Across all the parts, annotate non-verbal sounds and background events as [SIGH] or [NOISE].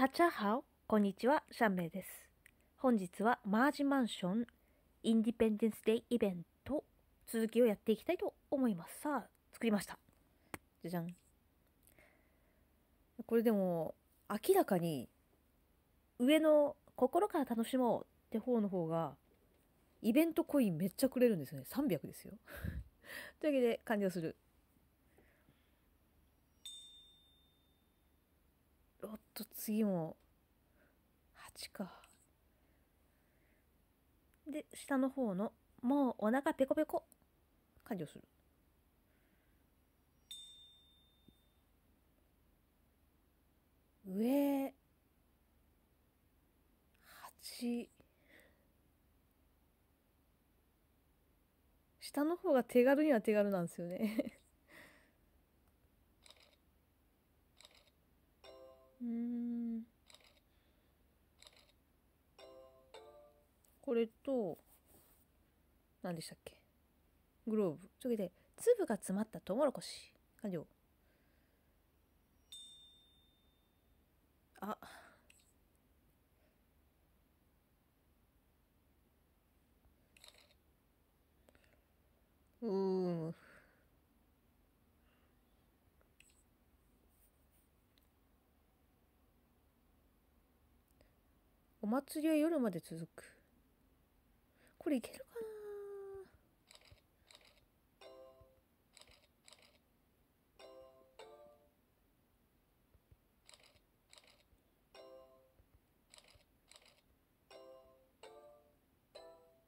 タチャハオ、こんにちは、シャンメイです。本日はマージマンションインディペンデンスデイイベント続きをやっていきたいと思います。さあ、作りました。じゃじゃん。これでも、明らかに、上の心から楽しもうって方の方が、イベントコインめっちゃくれるんですよね。300ですよ。[LAUGHS] というわけで、完了する。と次も8かで下の方のもうお腹ペコペコ完了する上8下の方が手軽には手軽なんですよねうんこれと何でしたっけグローブそれで粒が詰まったトウモロコシ完了あ祭りは夜まで続く。これいけるか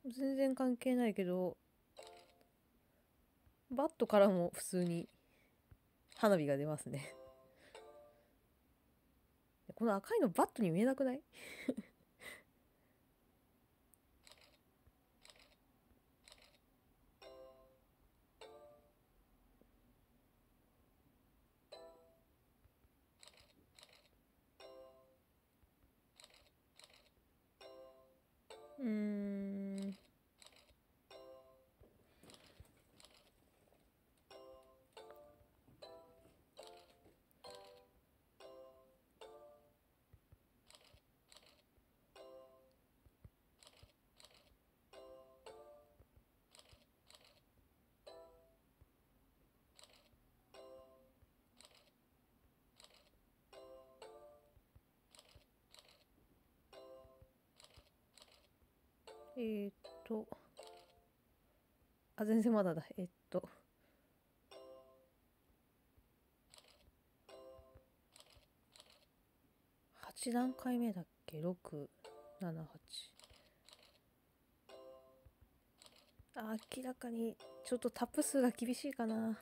な全然関係ないけどバットからも普通に花火が出ますねこの赤いのバットに見えなくないえー、っと、あ、全然まだだ。えー、っと、8段階目だっけ ?6、7、8。あ、明らかに、ちょっとタップ数が厳しいかな。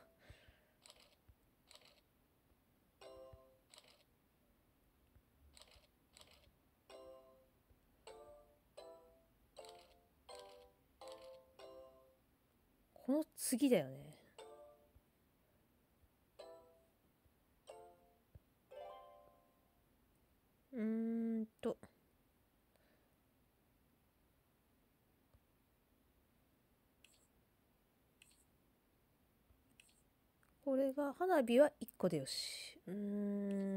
この次だよね。うーんと。これが花火は1個でよし。うーん。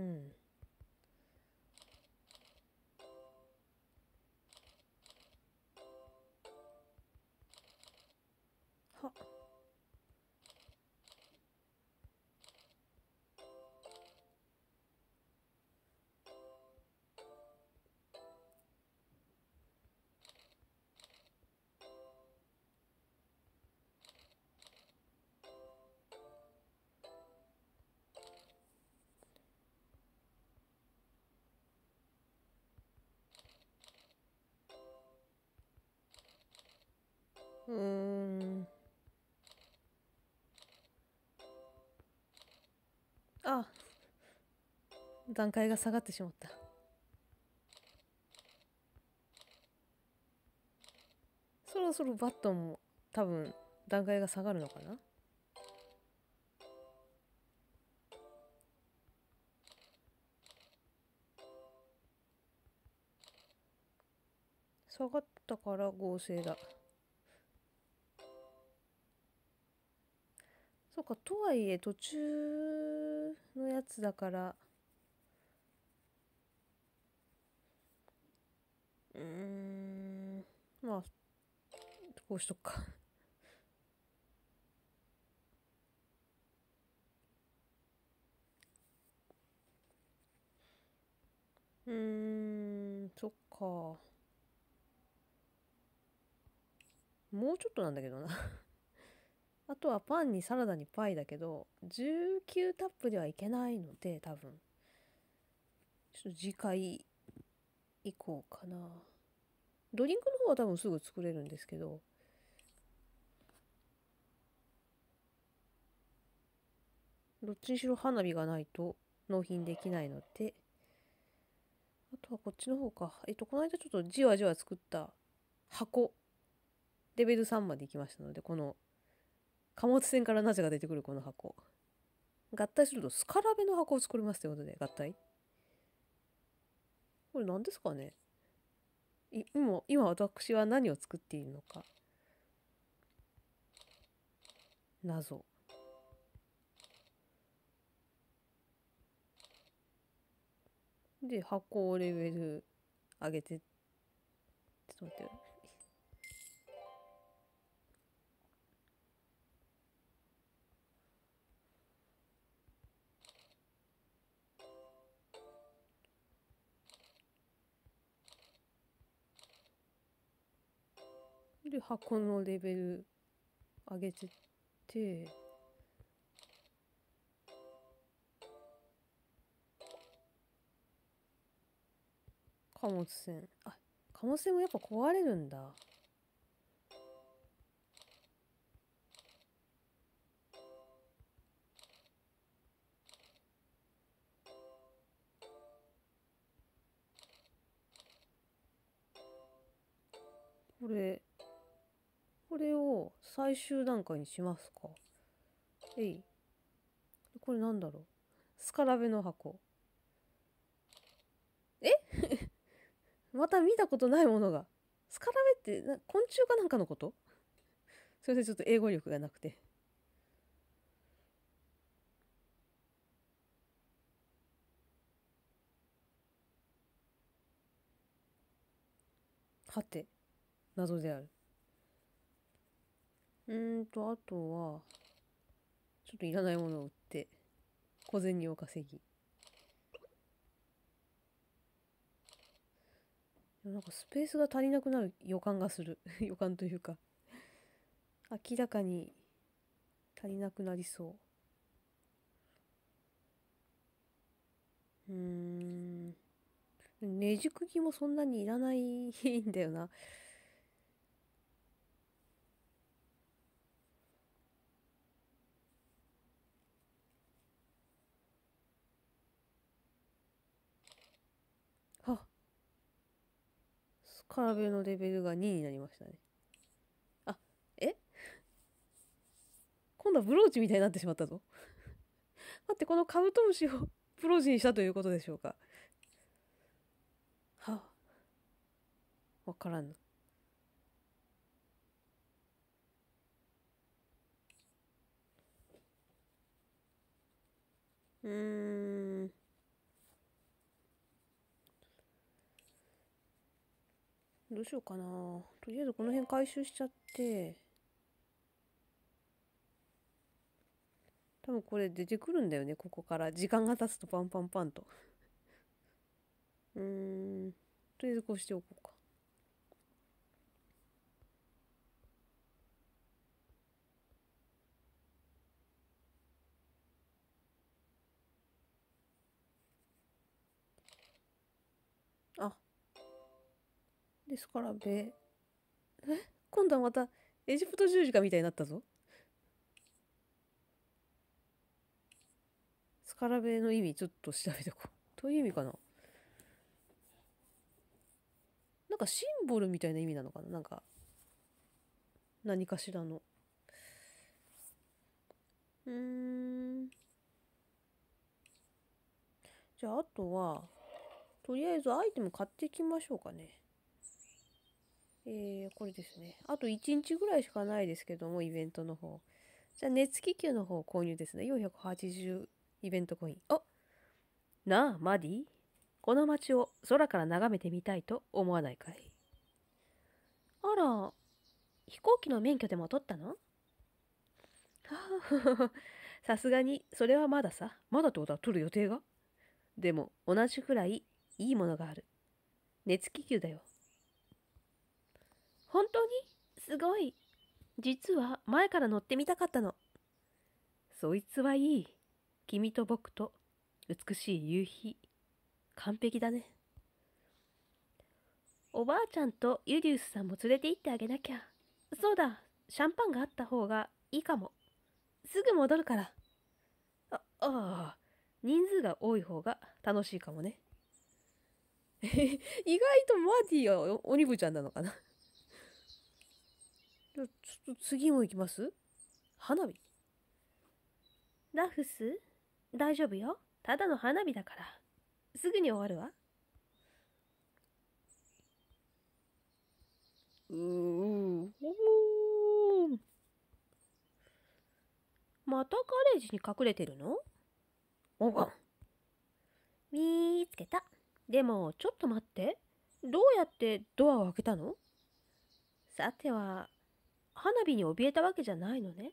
うーん。あ、段階が下がってしまった。そろそろバットも多分段階が下がるのかな下がったから合成だ。そうかとはいえ途中のやつだからうんまあこうしとくかうんそっかもうちょっとなんだけどなあとはパンにサラダにパイだけど19タップではいけないので多分ちょっと次回こうかなドリンクの方は多分すぐ作れるんですけどどっちにしろ花火がないと納品できないのであとはこっちの方かえっとこの間ちょっとじわじわ作った箱レベル3まで行きましたのでこの貨物船からなぜか出てくるこの箱合体するとスカラベの箱を作りますということで合体これ何ですかね今今私は何を作っているのか謎で箱をレベル上げてちょっと待ってで箱のレベル上げてって貨物船あ貨物船もやっぱ壊れるんだこれれを最終段階にしますかえいこれなんだろうスカラベの箱え [LAUGHS] また見たことないものがスカラベってな昆虫かなんかのことすいませんちょっと英語力がなくてはて謎であるうんと、あとは、ちょっといらないものを売って、小銭を稼ぎ。なんかスペースが足りなくなる予感がする。[LAUGHS] 予感というか明らかに足りなくなりそう。うん。ねじ釘もそんなにいらないんだよな。カラベのレベルが2になりましたね。あ、え今度はブローチみたいになってしまったぞ。[LAUGHS] 待って、このカブトムシをブローチにしたということでしょうか。はわからんうん。どうしようかな。とりあえずこの辺回収しちゃって。多分これ出てくるんだよね、ここから。時間が経つとパンパンパンと。[LAUGHS] うーん。とりあえずこうしておこうか。あですからべえ今度はまたエジプト十字架みたいになったぞスカラベの意味ちょっと調べておこうどういう意味かななんかシンボルみたいな意味なのかななんか何かしらのうんじゃああとはとりあえずアイテム買っていきましょうかねえー、これですね。あと1日ぐらいしかないですけども、イベントの方。じゃあ、熱気球の方購入ですね。480イベントコイン。あなあ、マディこの街を空から眺めてみたいと思わないかいあら、飛行機の免許でも取ったのさすがに、それはまださ。まだってことは取る予定がでも、同じくらいいいものがある。熱気球だよ。本当にすごい。実は前から乗ってみたかったの。そいつはいい。君と僕と美しい夕日。完璧だね。おばあちゃんとユリウスさんも連れて行ってあげなきゃ。そうだ、シャンパンがあった方がいいかも。すぐ戻るから。あ、ああ、人数が多い方が楽しいかもね。意外とマーティーは鬼ニちゃんなのかなちょっと次も行きます花火ラフス大丈夫よ。ただの花火だから。すぐに終わるわ。うーん。またガレージに隠れてるのおがん。見つけた。でも、ちょっと待って。どうやってドアを開けたのさては、花火に怯えたわけじゃないのね。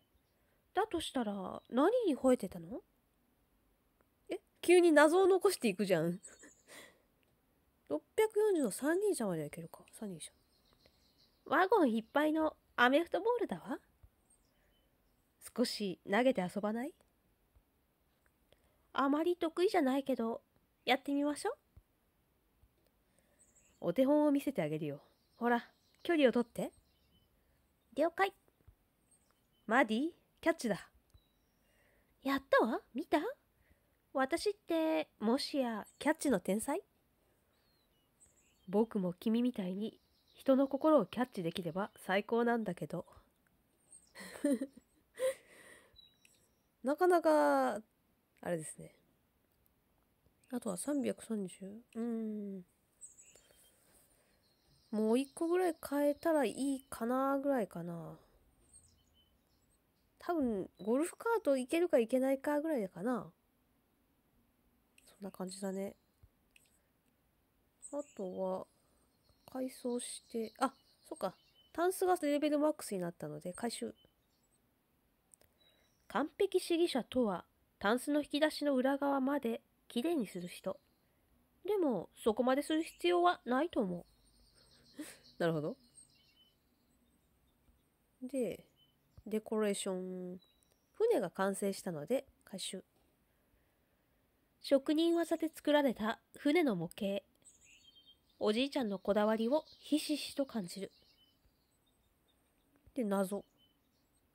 だとしたら、何に吠えてたのえ、急に謎を残していくじゃん。640 [LAUGHS] の三人車まではけるか。三輪車。ワゴンいっぱいのアメフトボールだわ。少し投げて遊ばないあまり得意じゃないけど、やってみましょう。お手本を見せてあげるよ。ほら、距離をとって。了解。マディ、キャッチだ。やったわ見た私って、もしや、キャッチの天才僕も君みたいに、人の心をキャッチできれば最高なんだけど。[LAUGHS] なかなか、あれですね。あとは330。うーん。もう一個ぐらい変えたらいいかなぐらいかな。多分、ゴルフカート行けるか行けないかぐらいかな。そんな感じだね。あとは、改装して、あ、そっか。タンスがレベルマックスになったので回収。完璧主義者とは、タンスの引き出しの裏側まできれいにする人。でも、そこまでする必要はないと思う。なるほど。で、デコレーション。船が完成したので回収。職人技で作られた船の模型。おじいちゃんのこだわりをひしひしと感じる。で、謎。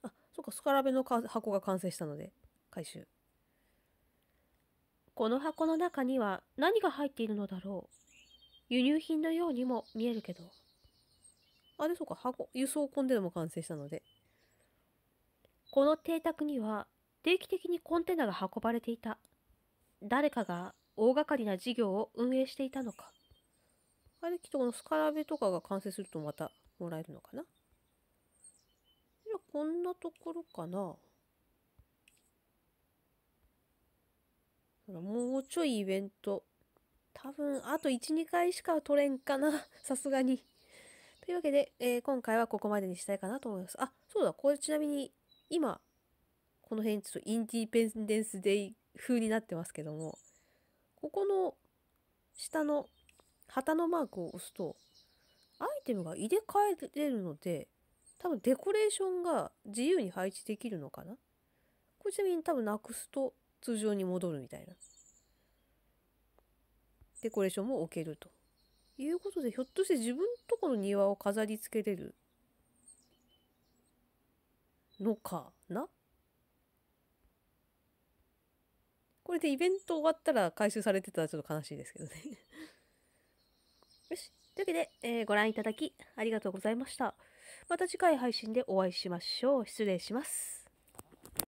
あ、そっか、スカラベの箱が完成したので回収。この箱の中には何が入っているのだろう。輸入品のようにも見えるけど。あれそうか箱輸送コンテナも完成したのでこの邸宅には定期的にコンテナが運ばれていた誰かが大掛かりな事業を運営していたのかあれきっとこのスカラベとかが完成するとまたもらえるのかなじゃあこんなところかなもうちょいイベント多分あと12回しか取れんかなさすがにというわけで、えー、今回はここまでにしたいかなと思います。あ、そうだ、これちなみに、今、この辺ちょっとインディペンデンスデイ風になってますけども、ここの下の旗のマークを押すと、アイテムが入れ替えれるので、多分デコレーションが自由に配置できるのかなこれちなみに多分なくすと通常に戻るみたいな。デコレーションも置けると。いうことで、ひょっとして自分とこの庭を飾り付けれるのかなこれでイベント終わったら回収されてたらちょっと悲しいですけどね [LAUGHS] よし。というわけで、えー、ご覧いただきありがとうございました。また次回配信でお会いしましょう。失礼します。